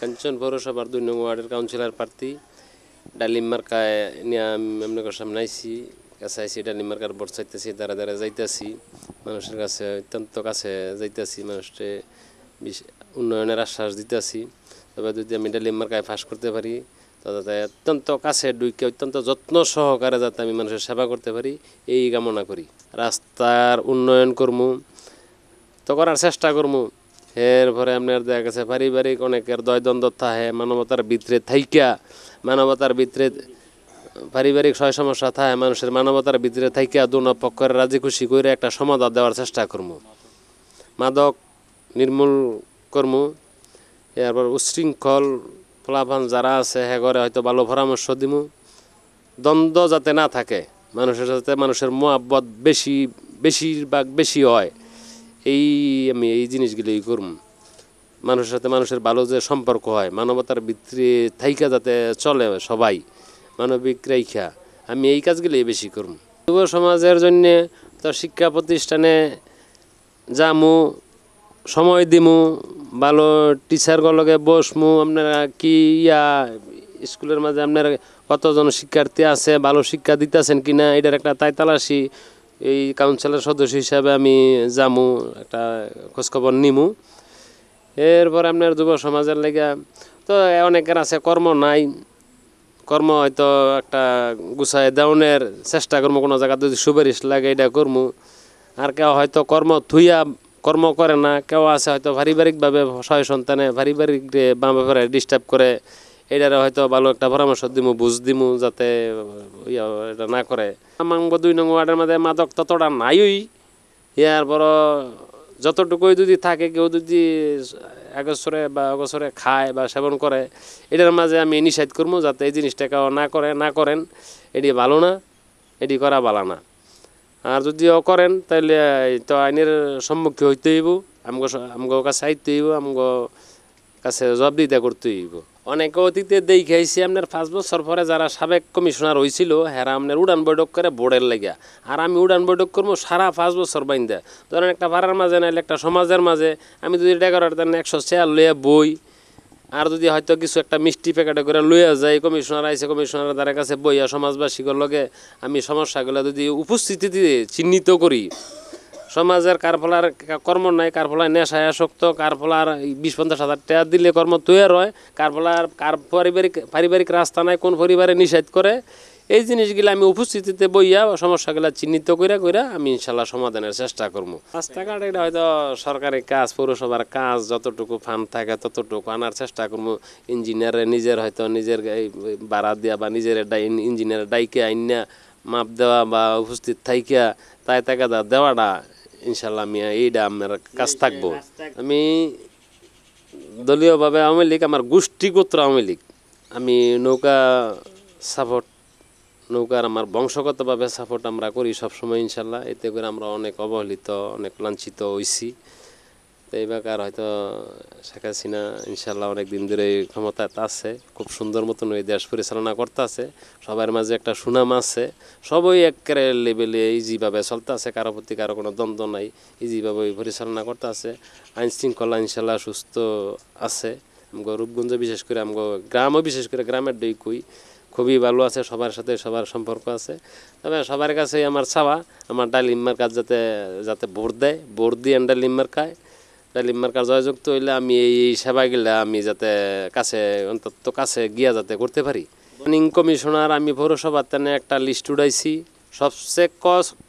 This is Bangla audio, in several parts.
কাঞ্চন পৌরসভার দুই নং ওয়ার্ডের কাউন্সিলর প্রার্থী ডালিম মার্কায় নিয়ে আমি সামনে আইসি কাছে আইসি ডালিম মার্কার ভোট চাইতেছি দ্বারা দ্বারা যাইতেছি মানুষের কাছে অত্যন্ত কাছে যাইতেছি মানুষকে উন্নয়নের আশ্বাস দিতেছি তবে যদি আমি ডালিম মার্কায় ফাঁস করতে পারি তাতে অত্যন্ত কাছে ডুইকে অত্যন্ত যত্ন সহকারে যাতে আমি মানুষের সেবা করতে পারি এই কামনা করি রাস্তার উন্নয়ন কর্ম তো করার চেষ্টা করবো এরপরে আপনার দেখা গেছে পারিবারিক অনেকের দ্বয়দ্বন্দ্ব থাহে মানবতার ভিতরে থাইকা মানবতার ভিতরে পারিবারিক সয় সমস্যা থাকে মানুষের মানবতার ভিতরে থাইকা দুনো পক্ষের রাজি খুশি করে একটা সমাধান দেওয়ার চেষ্টা করমু মাদক নির্মূল কর্ম এরপর উশৃঙ্খল ফলাফান যারা আছে হ্যাঁ করে হয়তো ভালো পরামর্শ দিব দ্বন্দ্ব যাতে না থাকে মানুষের সাথে মানুষের মোহাব্বত বেশি বেশিরভাগ বেশি হয় এই আমি এই জিনিসগুলোই করুম মানুষের সাথে মানুষের ভালো যে সম্পর্ক হয় মানবতার ভিত্তি থাইকা যাতে চলে সবাই মানবিক রাইখা আমি এই কাজগুলোই বেশি করুম যুব সমাজের জন্যে তো শিক্ষা প্রতিষ্ঠানে যামু সময় দিমু ভালো টিচারগুলোকে লগে বসমু আপনারা কি ইয়া স্কুলের মাঝে আপনার কতজন শিক্ষার্থী আছে ভালো শিক্ষা দিতেছেন কি না এটার একটা তাই তালাশি এই কাউন্সিলের সদস্য হিসাবে আমি জামু একটা খোঁজখবর নিমু এরপর আপনার যুব সমাজের লেগে তো অনেকের আছে কর্ম নাই কর্ম হয়তো একটা গুছায় দেওয়ানের চেষ্টা করবো কোনো জায়গা যদি সুপারিশ লাগে এটা করবো আর কেউ হয়তো কর্ম থুইয়া কর্ম করে না কেউ আছে হয়তো পারিবারিকভাবে সয় সন্তানে পারিবারিক বাঁ ব্যাপারে ডিস্টার্ব করে এটার হয়তো ভালো একটা পরামর্শ দিমু বুঝ দিমু যাতে এটা না করে আমাঙ্গ দুই নং ওয়ার্ডের মধ্যে মাদক ততটা নাই ইয়ার বড় যতটুকুই যদি থাকে কেউ যদি একসরে বা অগসরে খায় বা সেবন করে এটার মাঝে আমি নিষেধ করবো যাতে এই জিনিসটা কেউ না করে না করেন এটি ভালো না এটি করা ভালো না আর যদিও করেন তাহলে তো আইনের সম্মুখীন হইতে হইব আমগো আমগো কাছে আইতে হইব আমগো কাছে জবাবদিহিতা করতে হইব অনেক অতীতে দেই খাইছি আপনার পাঁচ বছর পরে যারা সাবেক কমিশনার হয়েছিল হেরা আপনার উড়ান বৈঠক করে বোর্ডের লেগে আর আমি উড়ান বৈঠক করবো সারা পাঁচ বছর বাইন্দে ধরেন একটা ভাড়ার মাঝে নাহলে একটা সমাজের মাঝে আমি যদি ডেকোরেট তার একশো চেয়ার লইয়া বই আর যদি হয়তো কিছু একটা মিষ্টি প্যাকেটে করে লইয়া যায় কমিশনার আইসে কমিশনার দ্বারা কাছে বইয়া সমাজবাসীগুলোকে আমি সমস্যাগুলো যদি উপস্থিতিতে চিহ্নিত করি সমাজের কারফলার কর্ম নাই কারফলার নেশায় আসক্ত কারফলার বিশ পঞ্চাশ হাজার টাকা দিলে কর্ম তৈয়ার হয় কারফলার কার পারিবারিক পারিবারিক রাস্তা নাই কোন পরিবারে নিষেধ করে এই জিনিসগুলো আমি উপস্থিতিতে বইয়া সমস্যাগুলো চিহ্নিত করে করে আমি ইনশাল্লাহ সমাধানের চেষ্টা করবো রাস্তাঘাট এটা হয়তো সরকারি কাজ পৌরসভার কাজ যতটুকু ফান্ড থাকে ততটুকু আনার চেষ্টা করবো ইঞ্জিনিয়ারে নিজের হয়তো নিজের বাড়া দেওয়া বা নিজের ইঞ্জিনিয়ারের ডাইকে আইনা মাপ দেওয়া বা উপস্থিত থাইকা তাই তাকে দেওয়াটা ইনশাল্লাহ আমি এইটা আমার কাজ থাকবো আমি দলীয়ভাবে আওয়ামী লীগ আমার গোষ্ঠীগত আওয়ামী লীগ আমি নৌকা সাপোর্ট নৌকার আমার বংশগতভাবে সাপোর্ট আমরা করি সবসময় ইনশাল্লাহ এতে করে আমরা অনেক অবহেলিত অনেক লাঞ্ছিত হয়েছি তো এইবার হয়তো শেখ হাসিনা ইনশাল্লাহ অনেক দিন ধরে ক্ষমতা ক্ষমতায় আছে খুব সুন্দর মতন ওই দেশ পরিচালনা করতে আছে সবার মাঝে একটা সুনাম আছে সবই এক লেভেলে ইজিভাবে চলতে আছে কারো প্রতি কারো কোনো দ্বন্দ্ব নাই ইজিভাবে পরিচালনা করতে আছে আইন শৃঙ্খলা ইনশাল্লাহ সুস্থ আছে আমগো রূপগঞ্জ বিশেষ করে আমগো গ্রামও বিশেষ করে গ্রামের ডই কুই খুবই ভালো আছে সবার সাথে সবার সম্পর্ক আছে তবে সবার কাছেই আমার চাওয়া আমার ডালিম্মার কাজ যাতে যাতে ভোট দেয় ভোট দিয়ে ডালিম্মার খায় তালিম মার্কার অযুক্ত হইলে আমি এই সেবা গেলে আমি যাতে কাছে অন্তত কাছে গিয়া যাতে করতে পারি ইদানিং কমিশনার আমি পৌরসভার তেনে একটা লিস্ট উঠাইছি সবচেয়ে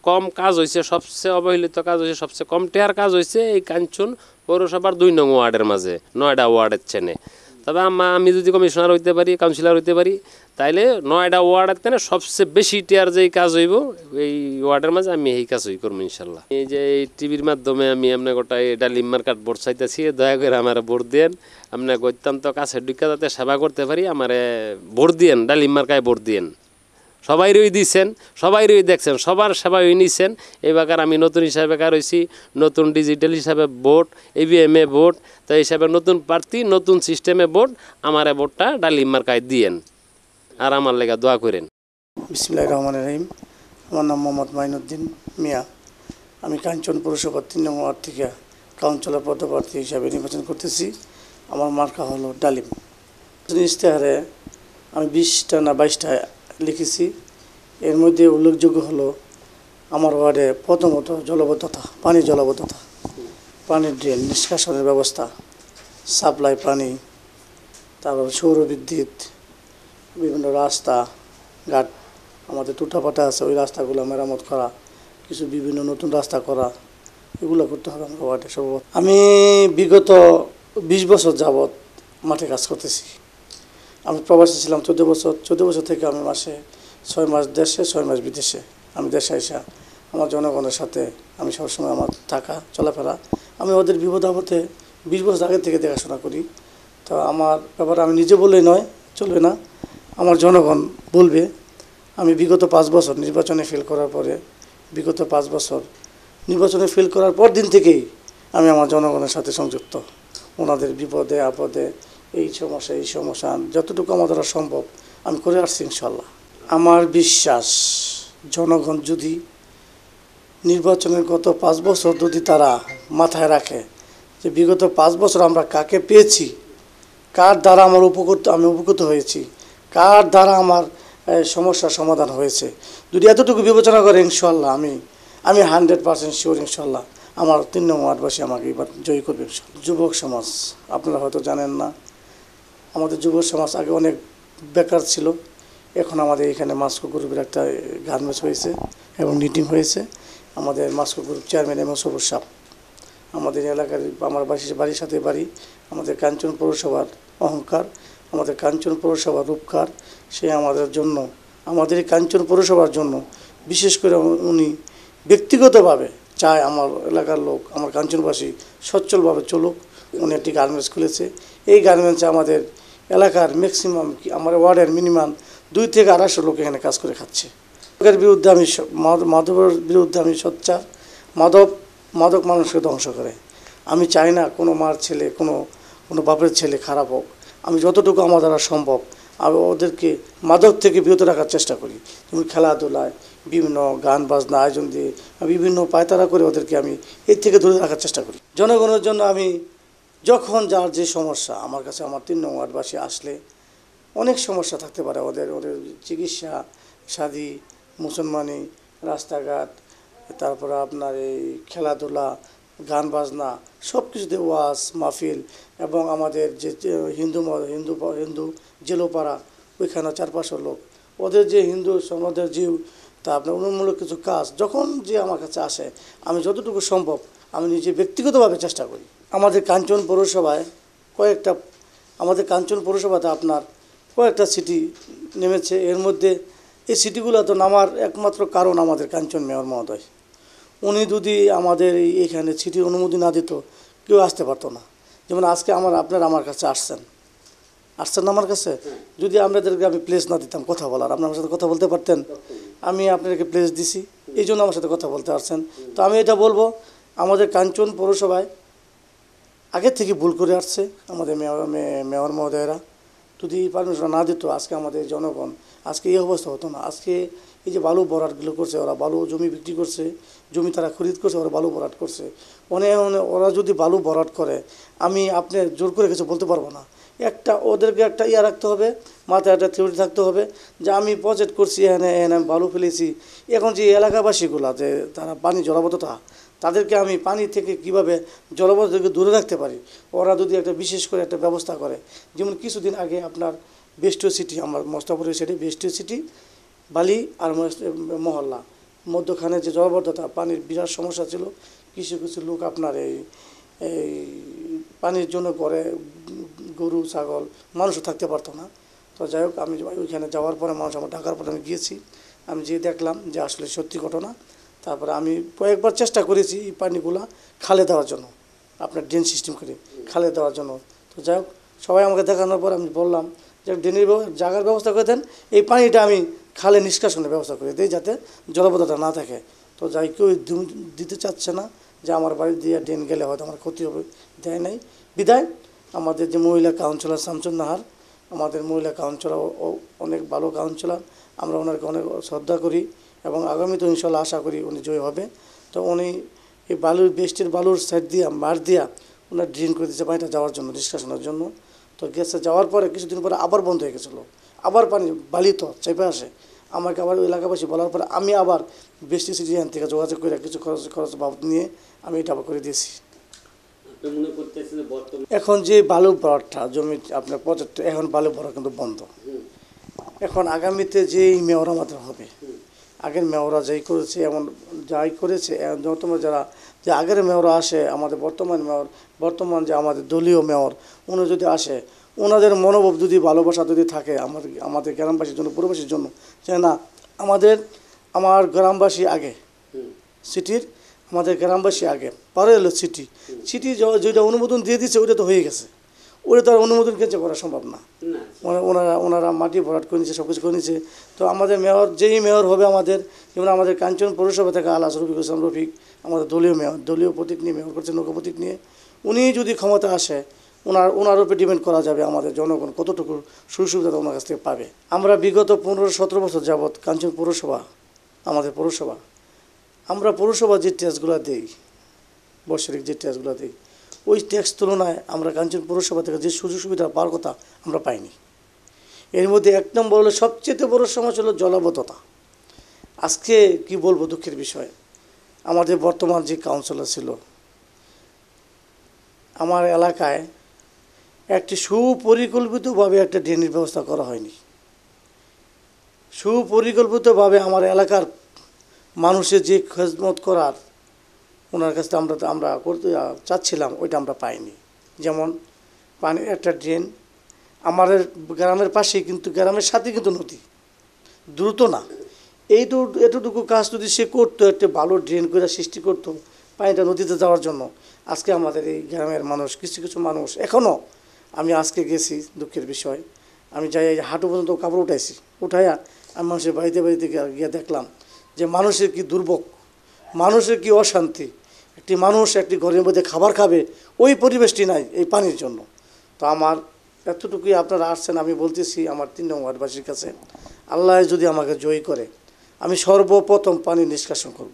কম কাজ হয়েছে সবচেয়ে অবহেলিত কাজ হয়েছে সবচেয়ে কম টেয়ার কাজ হয়েছে এই কাঞ্চন পৌরসভার দুই নং ওয়ার্ডের মাঝে নয়ডা ওয়ার্ডের চেনে তবে আমি যদি কমিশনার হইতে পারি কাউন্সিলার হইতে পারি তাইলে নয়ডা ওয়ার্ডের তেনে সবচেয়ে বেশি টিয়ার যে কাজ হইব এই ওয়ার্ডের মাঝে আমি এই কাজই করবো ইনশাল্লাহ এই যে এই টিভির মাধ্যমে আমি আপনার গোটা এটা লিম্মার কার্ড বোর্ড চাইতেছি দয়া করে আমার ভোট দেন আপনার অত্যন্ত কাছে ডুকা যাতে সেবা করতে পারি আমার ভোট দিয়েন ডালিম্মার কায় ভোট দিয়েন রই দিয়েছেন রই দেখছেন সবার সেবা ওই নিছেন বাকার আমি নতুন হিসাবে কার হয়েছি নতুন ডিজিটাল হিসাবে ভোট ইভিএম এ ভোট তো হিসাবে নতুন প্রার্থী নতুন সিস্টেমে ভোট আমার ভোটটা ডালিম্মার কায় দিয়েন আর আমার লেগা দোয়া করেন বিসমিল্লাহ রহমান রহিম আমার নাম মোহাম্মদ মাইনুদ্দিন মিয়া আমি কাঞ্চন পৌরসভার তিন নম্বর আর্থিকা থেকে কাউন্সিলর পদপ্রার্থী হিসাবে নির্বাচন করতেছি আমার মার্কা হলো ডালিম ইশতেহারে আমি বিশটা না বাইশটা লিখেছি এর মধ্যে উল্লেখযোগ্য হলো আমার ওয়ার্ডে প্রথমত জলবদ্ধতা পানি জলবদ্ধতা পানির ড্রেন নিষ্কাশনের ব্যবস্থা সাপ্লাই পানি তারপর সৌর বিদ্যুৎ বিভিন্ন রাস্তা ঘাট আমাদের টুটাফাটা আছে ওই রাস্তাগুলো মেরামত করা কিছু বিভিন্ন নতুন রাস্তা করা এগুলো করতে হবে আমাকে ওয়ার্ডে সব আমি বিগত বিশ বছর যাবৎ মাঠে কাজ করতেছি আমি প্রবাসী ছিলাম চোদ্দ বছর চোদ্দ বছর থেকে আমি মাসে ছয় মাস দেশে ছয় মাস বিদেশে আমি দেশে আসা আমার জনগণের সাথে আমি সবসময় আমার থাকা চলাফেরা আমি ওদের বিপদ আপদে বিশ বছর আগে থেকে দেখাশোনা করি তো আমার ব্যাপারে আমি নিজে বলে নয় চলবে না আমার জনগণ বলবে আমি বিগত পাঁচ বছর নির্বাচনে ফেল করার পরে বিগত পাঁচ বছর নির্বাচনে ফেল করার পর দিন থেকেই আমি আমার জনগণের সাথে সংযুক্ত ওনাদের বিপদে আপদে এই সমস্যা এই সমস্যা যতটুকু আমার দ্বারা সম্ভব আমি করে আসছি ইনশাল্লাহ আমার বিশ্বাস জনগণ যদি নির্বাচনের গত পাঁচ বছর যদি তারা মাথায় রাখে যে বিগত পাঁচ বছর আমরা কাকে পেয়েছি কার দ্বারা আমার উপকৃত আমি উপকৃত হয়েছি কার দ্বারা আমার সমস্যার সমাধান হয়েছে যদি এতটুকু বিবেচনা করে ইনশাল্লাহ আমি আমি হান্ড্রেড পার্সেন্ট শিওর ইনশাল্লাহ আমার তিন নম্বর আটবাসী আমাকে এবার জয়ী করবে যুবক সমাজ আপনারা হয়তো জানেন না আমাদের যুবক সমাজ আগে অনেক বেকার ছিল এখন আমাদের এখানে মাস্কো গ্রুপের একটা গার্মেন্টস হয়েছে এবং নিটিং হয়েছে আমাদের মাস্কো গ্রুপ চেয়ারম্যান এবং সবুজ সাপ আমাদের এলাকার আমার বাসি বাড়ির সাথে বাড়ি আমাদের কাঞ্চন পৌরসভার অহংকার আমাদের কাঞ্চন পৌরসভার রূপকার সে আমাদের জন্য আমাদের কাঞ্চন পৌরসভার জন্য বিশেষ করে উনি ব্যক্তিগতভাবে চায় আমার এলাকার লোক আমার কাঞ্চনবাসী সচ্ছলভাবে চলুক উনি একটি গার্মেন্টস খুলেছে এই গার্মেন্টসে আমাদের এলাকার ম্যাক্সিমাম আমার ওয়ার্ডের মিনিমাম দুই থেকে আড়াইশো লোক এখানে কাজ করে খাচ্ছে লোকের বিরুদ্ধে আমি মাধবের বিরুদ্ধে আমি সোচ্চার মাদক মাদক মানুষকে ধ্বংস করে আমি চাই না কোনো মার ছেলে কোনো কোনো বাপের ছেলে খারাপ হোক আমি যতটুকু আমার দ্বারা সম্ভব আমি ওদেরকে মাদক থেকে বিরত রাখার চেষ্টা করি যেমন খেলাধুলায় বিভিন্ন গান বাজনা আয়োজন দিয়ে বিভিন্ন পায়তারা করে ওদেরকে আমি এর থেকে দূরে রাখার চেষ্টা করি জনগণের জন্য আমি যখন যার যে সমস্যা আমার কাছে আমার তিন নং ওয়ার্ডবাসী আসলে অনেক সমস্যা থাকতে পারে ওদের ওদের চিকিৎসা সাদি মুসলমানি রাস্তাঘাট তারপরে আপনার এই খেলাধুলা গান বাজনা সব কিছুতে ওয়াজ মাহফিল এবং আমাদের যে হিন্দু হিন্দু হিন্দু জেলোপাড়া ওইখানে চারপাশে লোক ওদের যে হিন্দু সমাজের জীব তা আপনার উন্নয়নমূলক কিছু কাজ যখন যে আমার কাছে আসে আমি যতটুকু সম্ভব আমি নিজে ব্যক্তিগতভাবে চেষ্টা করি আমাদের কাঞ্চন পৌরসভায় কয়েকটা আমাদের কাঞ্চন পৌরসভাতে আপনার কয়েকটা সিটি নেমেছে এর মধ্যে এই সিটিগুলো তো নামার একমাত্র কারণ আমাদের কাঞ্চন মেয়র মহোদয় উনি যদি আমাদের এখানে চিঠি অনুমতি না দিত কেউ আসতে পারতো না যেমন আজকে আমার আপনার আমার কাছে আসছেন আসছেন আমার কাছে যদি আপনাদেরকে আমি প্লেস না দিতাম কথা বলার আপনার সাথে কথা বলতে পারতেন আমি আপনাকে প্লেস দিছি এই জন্য আমার সাথে কথা বলতে পারছেন তো আমি এটা বলবো আমাদের কাঞ্চন পৌরসভায় আগে থেকে ভুল করে আসছে আমাদের মেয়র মেয়র মহোদয়রা যদি পারমিশন না দিত আজকে আমাদের জনগণ আজকে এই অবস্থা হতো না আজকে এই যে বালু বরাটগুলো করছে ওরা বালু জমি বিক্রি করছে জমি তারা খরিদ করছে ওরা বালু বরাট করছে অনেক ওরা যদি বালু বরাট করে আমি আপনি জোর করে কিছু বলতে পারবো না একটা ওদেরকে একটা ইয়া রাখতে হবে মাথায় একটা থিওরি থাকতে হবে যে আমি প্রজেক্ট করছি এখানে এখানে আমি বালু ফেলেছি এখন যে এলাকাবাসীগুলা যে তারা পানি জলাবদ্ধতা তাদেরকে আমি পানি থেকে কিভাবে জলবদ্ধকে দূরে রাখতে পারি ওরা যদি একটা বিশেষ করে একটা ব্যবস্থা করে যেমন কিছুদিন আগে আপনার বেস্ট সিটি আমার মস্তাপুরের সিটি বেস্ট সিটি বালি আর মহল্লা মধ্যখানে যে জলবদ্ধতা পানির বিরাট সমস্যা ছিল কিছু কিছু লোক আপনার এই এই পানির জন্য ঘরে গরু ছাগল মানুষও থাকতে পারতো না তো যাই হোক আমি ওইখানে যাওয়ার পরে মানুষ আমার ঢাকার পরে আমি গিয়েছি আমি যে দেখলাম যে আসলে সত্যি ঘটনা তারপরে আমি কয়েকবার চেষ্টা করেছি এই পানিগুলা খালে দেওয়ার জন্য আপনার ড্রেন সিস্টেম করে খালে দেওয়ার জন্য তো যাই হোক সবাই আমাকে দেখানোর পর আমি বললাম যে ড্রেনের জায়গার ব্যবস্থা করে দেন এই পানিটা আমি খালে নিষ্কাশনের ব্যবস্থা করে দিই যাতে জলবদ্ধতা না থাকে তো যাই কেউ দিতে চাচ্ছে না যে আমার বাড়ি দিয়ে ড্রেন গেলে হয়তো আমার ক্ষতি হবে দেয় নাই বিদায় আমাদের যে মহিলা কাউন্সিলর শামসুন নাহার আমাদের মহিলা কাউন্সিলর অনেক ভালো কাউন্সিলর আমরা ওনাকে অনেক শ্রদ্ধা করি এবং আগামীতে ইনশাল্লাহ আশা করি উনি জয় হবে তো উনি এই বালুর বেস্টের বালুর সাইড দিয়া মার দিয়া ওনার ড্রেন করে দিয়েছে বাড়িটা যাওয়ার জন্য নিষ্কাশনের জন্য তো গ্যাসে যাওয়ার পরে কিছুদিন পরে আবার বন্ধ হয়ে গেছিলো আবার পানি বালি তো চেপে আসে আমাকে আবার এলাকাবাসী বলার পর আমি আবার বেশি কিছু থেকে যোগাযোগ করে কিছু খরচ খরচ বাবদ নিয়ে আমি এটা আবার করে দিয়েছি এখন যে বালু ভরাটা জমি আপনার প্রজেক্ট এখন বালু ভরা কিন্তু বন্ধ এখন আগামীতে যে মেয়র আমাদের হবে আগের মেয়রা যাই করেছে এমন যাই করেছে যতম যারা যে আগের মেয়রা আসে আমাদের বর্তমান মেয়র বর্তমান যে আমাদের দলীয় মেয়র উনি যদি আসে ওনাদের মনোভাব যদি ভালোবাসা যদি থাকে আমাদের আমাদের গ্রামবাসীর জন্য পরিবেশের জন্য যে না আমাদের আমার গ্রামবাসী আগে সিটির আমাদের গ্রামবাসী আগে পারে হলো সিটি সিটি যেটা অনুমোদন দিয়ে দিচ্ছে ওইটা তো হয়ে গেছে ওটা তো আর অনুমোদন কেন্দ্র করা সম্ভব না ওনারা ওনারা মাটি ভরাট করে নিচ্ছে সব কিছু করে নিচ্ছে তো আমাদের মেয়র যেই মেয়র হবে আমাদের যেমন আমাদের কাঞ্চন পৌরসভা থেকে আলাস রফিক হোসেন রফিক আমাদের দলীয় মেয়র দলীয় প্রতীক নিয়ে মেয়র করছে নৌকা প্রতীক নিয়ে উনি যদি ক্ষমতা আসে ওনার ওনার উপরে ডিপেন্ড করা যাবে আমাদের জনগণ কতটুকু সুযোগ সুবিধা ওনার কাছ থেকে পাবে আমরা বিগত পনেরো সতেরো বছর যাবৎ কাঞ্চন পৌরসভা আমাদের পৌরসভা আমরা পৌরসভা যে টেস্টগুলো দিই বৎসরিক যে টেস্টগুলো দিই ওই ট্যাক্স তুলনায় আমরা কাঞ্চন পৌরসভা থেকে যে সুযোগ সুবিধা পার কথা আমরা পাইনি এর মধ্যে এক নম্বর হলো সবচেয়ে বড় সমস্যা হলো জলাবদ্ধতা আজকে কি বলবো দুঃখের বিষয় আমাদের বর্তমান যে কাউন্সিলর ছিল আমার এলাকায় একটি সুপরিকল্পিতভাবে একটা ড্রেনের ব্যবস্থা করা হয়নি সুপরিকল্পিতভাবে আমার এলাকার মানুষের যে খেজমত করার ওনার কাছ থেকে আমরা আমরা করতে চাচ্ছিলাম ওইটা আমরা পাইনি যেমন পানি একটা ড্রেন আমাদের গ্রামের পাশেই কিন্তু গ্রামের সাথে কিন্তু নদী দ্রুত না তো এতটুকু কাজ যদি সে করতো একটা ভালো ড্রেন করে সৃষ্টি করতো পানিটা নদীতে যাওয়ার জন্য আজকে আমাদের এই গ্রামের মানুষ কিছু কিছু মানুষ এখনও আমি আজকে গেছি দুঃখের বিষয় আমি যাই হাঁটু পর্যন্ত কাপড় উঠাইছি উঠাইয়া আমি মানুষের বাড়িতে বাড়িতে গিয়ে দেখলাম যে মানুষের কি দুর্ভোগ মানুষের কি অশান্তি একটি মানুষ একটি ঘরের মধ্যে খাবার খাবে ওই পরিবেশটি নাই এই পানির জন্য তো আমার এতটুকুই আপনারা আসছেন আমি বলতেছি আমার তিন নং ওয়ার্ডবাসীর কাছে আল্লাহ যদি আমাকে জয়ী করে আমি সর্বপ্রথম পানি নিষ্কাশন করব।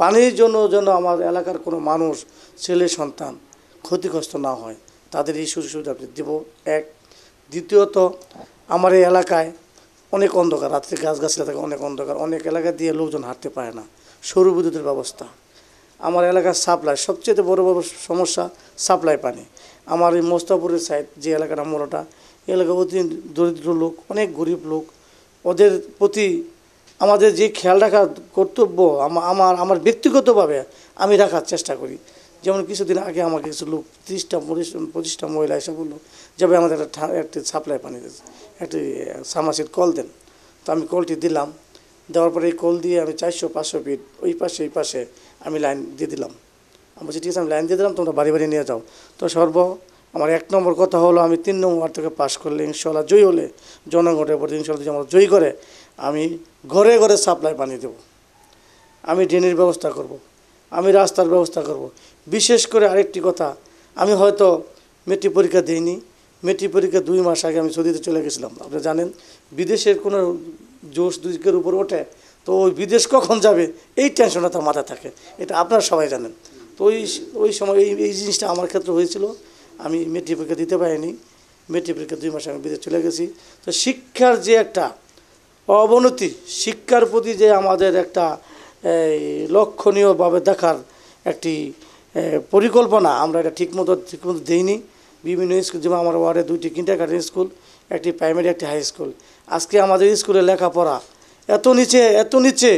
পানির জন্য যেন আমার এলাকার কোনো মানুষ ছেলে সন্তান ক্ষতিগ্রস্ত না হয় তাদের এই সুযোগ সুবিধা দেব এক দ্বিতীয়ত আমার এই এলাকায় অনেক অন্ধকার রাত্রে গাছগাছালি থাকে অনেক অন্ধকার অনেক এলাকা দিয়ে লোকজন হাঁটতে পারে না সৌর বিদ্যুতের ব্যবস্থা আমার এলাকার সাপ্লাই সবচেয়ে বড় বড় সমস্যা সাপ্লাই পানি আমার এই মোস্তাপুরের সাইড যে এলাকাটা মোলাটা এলাকা অতি দরিদ্র লোক অনেক গরিব লোক ওদের প্রতি আমাদের যে খেয়াল রাখার কর্তব্য আমার আমার ব্যক্তিগতভাবে আমি রাখার চেষ্টা করি যেমন কিছুদিন আগে আমাকে কিছু লোক তিরিশটা পঁচিশটা মহিলা এসে বললো যাবে আমাদের একটা একটি সাপ্লাই পানি একটি সামাসির কল দেন তো আমি কলটি দিলাম দেওয়ার পরে এই কল দিয়ে আমি চারশো পাঁচশো ফিট ওই পাশে এই পাশে আমি লাইন দিয়ে দিলাম আমি বলছি ঠিক আছে আমি লাইন দিয়ে দিলাম তোমরা বাড়ি বাড়ি নিয়ে যাও তো সর্ব আমার এক নম্বর কথা হলো আমি তিন নম্বর থেকে পাশ করলে ইনশাল্লাহ জয়ী হলে জনগণের প্রতি ইনশাল্লাহ যদি আমার জয়ী করে আমি ঘরে ঘরে সাপ্লাই পানি দেব আমি ড্রেনের ব্যবস্থা করব। আমি রাস্তার ব্যবস্থা করব। বিশেষ করে আরেকটি কথা আমি হয়তো মেট্রিক পরীক্ষা দিইনি মেট্রিক পরীক্ষা দুই মাস আগে আমি সৌদিতে চলে গেছিলাম আপনি জানেন বিদেশের কোনো জোশ দুজকের উপর ওঠে তো ওই বিদেশ কখন যাবে এই টেনশনটা তার মাথায় থাকে এটা আপনারা সবাই জানেন তো ওই ওই সময় এই এই জিনিসটা আমার ক্ষেত্রে হয়েছিল আমি মেট্রিক পরীক্ষা দিতে পারিনি মেট্রিক পরীক্ষা দুই মাস আমি বিদেশ চলে গেছি তো শিক্ষার যে একটা অবনতি শিক্ষার প্রতি যে আমাদের একটা লক্ষণীয়ভাবে দেখার একটি পরিকল্পনা আমরা এটা ঠিকমতো ঠিকমতো দিইনি বিভিন্ন স্কুল যেমন আমার ওয়ার্ডে দুইটি কিন্ডার স্কুল একটি প্রাইমারি একটি হাই স্কুল আজকে আমাদের স্কুলে লেখাপড়া এত নিচে এত নিচে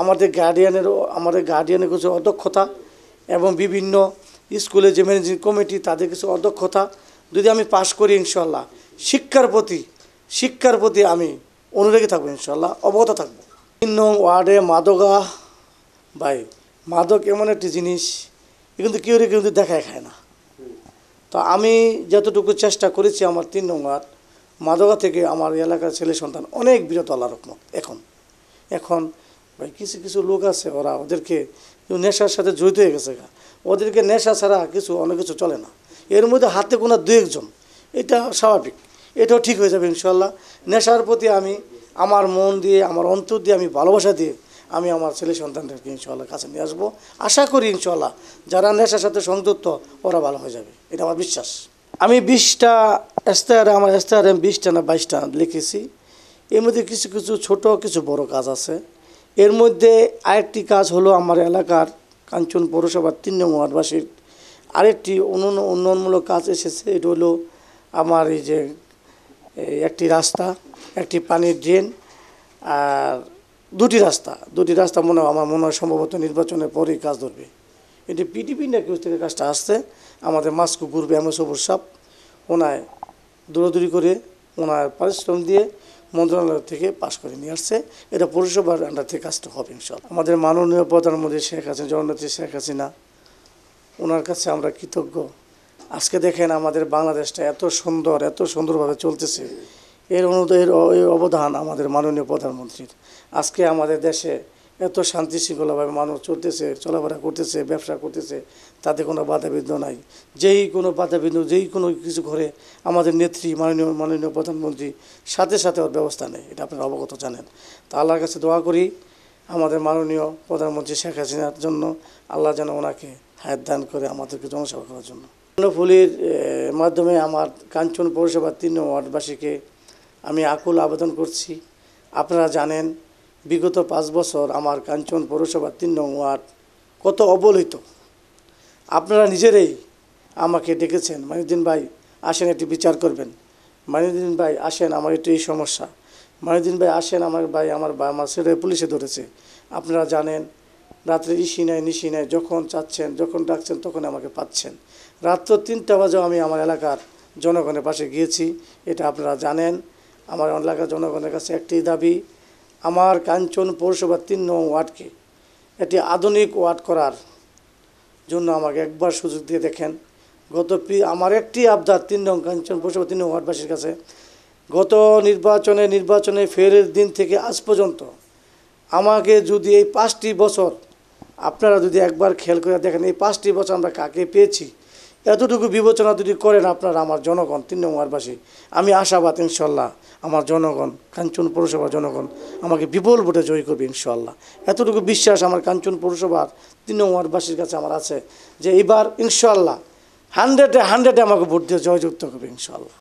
আমাদের গার্ডিয়ানেরও আমাদের গার্ডিয়ানের কিছু অদক্ষতা এবং বিভিন্ন স্কুলে যে ম্যানেজিং কমিটি তাদের কিছু অদক্ষতা যদি আমি পাশ করি ইনশাল্লাহ শিক্ষার প্রতি শিক্ষার প্রতি আমি অনুরাগী থাকবো ইনশাল্লাহ অবগত থাকবো নং ওয়ার্ডে মাদকা ভাই মাদক এমন একটি জিনিস কিন্তু কেউ কিন্তু দেখায় খায় না তো আমি যতটুকু চেষ্টা করেছি আমার তিন নং ওয়ার্ড মাদকা থেকে আমার এলাকার ছেলে সন্তান অনেক বিরত আল্লাহ রকমত এখন এখন ভাই কিছু কিছু লোক আছে ওরা ওদেরকে নেশার সাথে জড়িত হয়ে গেছে ওদেরকে নেশা ছাড়া কিছু অনেক কিছু চলে না এর মধ্যে হাতে কোনো দু একজন এটা স্বাভাবিক এটাও ঠিক হয়ে যাবে ইনশাল্লাহ নেশার প্রতি আমি আমার মন দিয়ে আমার অন্তর দিয়ে আমি ভালোবাসা দিয়ে আমি আমার ছেলে সন্তানদেরকে ইনশাল্লাহ কাছে নিয়ে আসবো আশা করি ইনশাল্লাহ যারা নেশার সাথে সংযুক্ত ওরা ভালো হয়ে যাবে এটা আমার বিশ্বাস আমি বিশটা এস্তাহারে আমার এস্তাহারে আমি বিশটা না বাইশটা লিখেছি এর মধ্যে কিছু কিছু ছোট কিছু বড় কাজ আছে এর মধ্যে আরেকটি কাজ হলো আমার এলাকার কাঞ্চন পৌরসভার তিন নম্বর ওয়ার্ডবাসীর আরেকটি অন্য উন্নয়নমূলক কাজ এসেছে এটা হলো আমার এই যে একটি রাস্তা একটি পানির ড্রেন আর দুটি রাস্তা দুটি রাস্তা মনে আমার মনে হয় সম্ভবত নির্বাচনের পরেই কাজ ধরবে এটি পিডিপি না কেউ থেকে কাজটা আসছে আমাদের মাছ কুকুর ব্যায়াম সবুর সাপ ওনায় দৌড়াদৌড়ি করে ওনার পারিশ্রম দিয়ে মন্ত্রণালয় থেকে পাশ করে নিয়ে আসছে এটা পৌরসভার আন্ডার থেকে কাজটা হবে সব আমাদের মাননীয় প্রধানমন্ত্রী শেখ হাসিনা জগন্নাথী শেখ হাসিনা ওনার কাছে আমরা কৃতজ্ঞ আজকে দেখেন আমাদের বাংলাদেশটা এত সুন্দর এত সুন্দরভাবে চলতেছে এর অনুদায়ের অবদান আমাদের মাননীয় প্রধানমন্ত্রীর আজকে আমাদের দেশে এত শান্তি শৃঙ্খলাভাবে মানুষ চলতেছে চলাফেরা করতেছে ব্যবসা করতেছে তাতে কোনো বাধাবিঘ্ন নাই যেই কোনো বাধাবিঘ্ন যেই কোনো কিছু ঘরে আমাদের নেত্রী মাননীয় মাননীয় প্রধানমন্ত্রী সাথে সাথে ওর ব্যবস্থা নেয় এটা আপনারা অবগত জানেন তা আল্লাহর কাছে দোয়া করি আমাদের মাননীয় প্রধানমন্ত্রী শেখ হাসিনার জন্য আল্লাহ যেন ওনাকে হায়াত দান করে আমাদেরকে জনসেবা করার জন্য ফুলের মাধ্যমে আমার কাঞ্চন পৌরসভার তিন ওয়ার্ডবাসীকে আমি আকুল আবেদন করছি আপনারা জানেন বিগত পাঁচ বছর আমার কাঞ্চন পৌরসভার তিন নং ওয়ার্ড কত অবহেলিত আপনারা নিজেরাই আমাকে ডেকেছেন মাইনুদ্দিন ভাই আসেন একটি বিচার করবেন মাইনুদ্দিন ভাই আসেন আমার একটু এই সমস্যা মাইনুদ্দিন ভাই আসেন আমার ভাই আমার বা আমার ছেলে পুলিশে ধরেছে আপনারা জানেন রাত্রে ইসি নেয় নিশি নেয় যখন চাচ্ছেন যখন ডাকছেন তখন আমাকে পাচ্ছেন রাত্র তিনটা বাজেও আমি আমার এলাকার জনগণের পাশে গিয়েছি এটা আপনারা জানেন আমার এলাকার জনগণের কাছে একটি দাবি আমার কাঞ্চন পৌরসভার তিন নং ওয়ার্ডকে এটি আধুনিক ওয়ার্ড করার জন্য আমাকে একবার সুযোগ দিয়ে দেখেন গত আমার একটি আবদার তিন নং কাঞ্চন পৌরসভা তিন নং ওয়ার্ডবাসীর কাছে গত নির্বাচনে নির্বাচনে ফেরের দিন থেকে আজ পর্যন্ত আমাকে যদি এই পাঁচটি বছর আপনারা যদি একবার খেয়াল করে দেখেন এই পাঁচটি বছর আমরা কাকে পেয়েছি এতটুকু বিবেচনা যদি করেন আপনারা আমার জনগণ তিন নম্বরবাসী আমি আশাবাদ ইনশাল্লাহ আমার জনগণ কাঞ্চন পৌরসভার জনগণ আমাকে বিপুল ভোটে জয় করবে ইনশাল্লাহ এতটুকু বিশ্বাস আমার কাঞ্চন পৌরসভার তিন নম্বরবাসীর কাছে আমার আছে যে এবার ইনশাল্লাহ হান্ড্রেডে হান্ড্রেডে আমাকে ভোট দিয়ে জয়যুক্ত করবে ইনশাল্লাহ